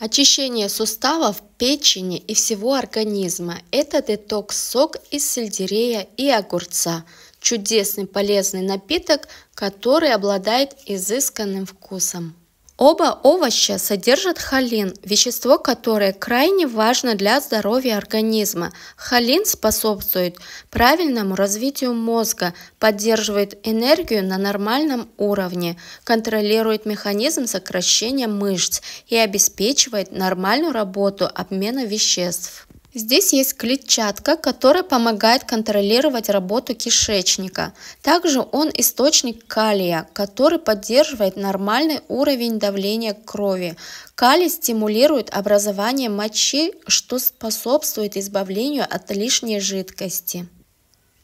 Очищение суставов, печени и всего организма – это детокс-сок из сельдерея и огурца. Чудесный полезный напиток, который обладает изысканным вкусом. Оба овоща содержат холин, вещество, которое крайне важно для здоровья организма. Холин способствует правильному развитию мозга, поддерживает энергию на нормальном уровне, контролирует механизм сокращения мышц и обеспечивает нормальную работу обмена веществ. Здесь есть клетчатка, которая помогает контролировать работу кишечника. Также он источник калия, который поддерживает нормальный уровень давления крови. Калий стимулирует образование мочи, что способствует избавлению от лишней жидкости.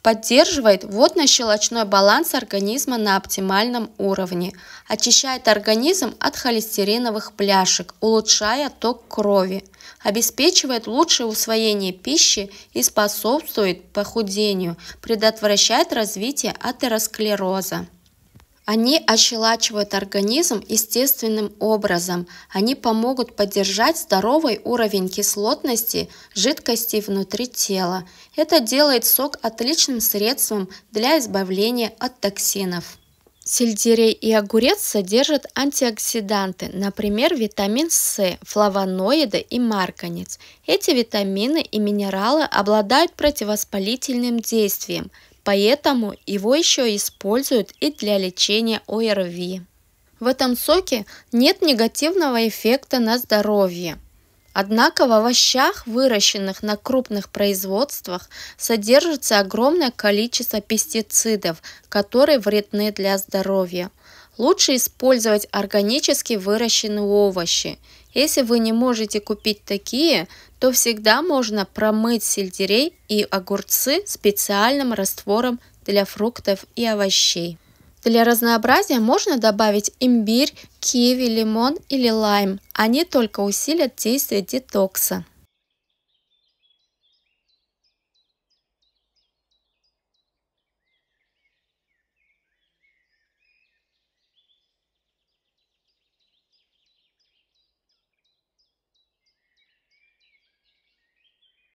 Поддерживает водно-щелочной баланс организма на оптимальном уровне. Очищает организм от холестериновых пляшек, улучшая ток крови. Обеспечивает лучшее усвоение пищи и способствует похудению, предотвращает развитие атеросклероза. Они ощелачивают организм естественным образом. Они помогут поддержать здоровый уровень кислотности жидкости внутри тела. Это делает сок отличным средством для избавления от токсинов. Сельдерей и огурец содержат антиоксиданты, например, витамин С, флавоноиды и марганец. Эти витамины и минералы обладают противовоспалительным действием – поэтому его еще используют и для лечения ОРВИ. В этом соке нет негативного эффекта на здоровье. Однако в овощах, выращенных на крупных производствах, содержится огромное количество пестицидов, которые вредны для здоровья. Лучше использовать органически выращенные овощи. Если вы не можете купить такие, то всегда можно промыть сельдерей и огурцы специальным раствором для фруктов и овощей. Для разнообразия можно добавить имбирь, киви, лимон или лайм. Они только усилят действие детокса.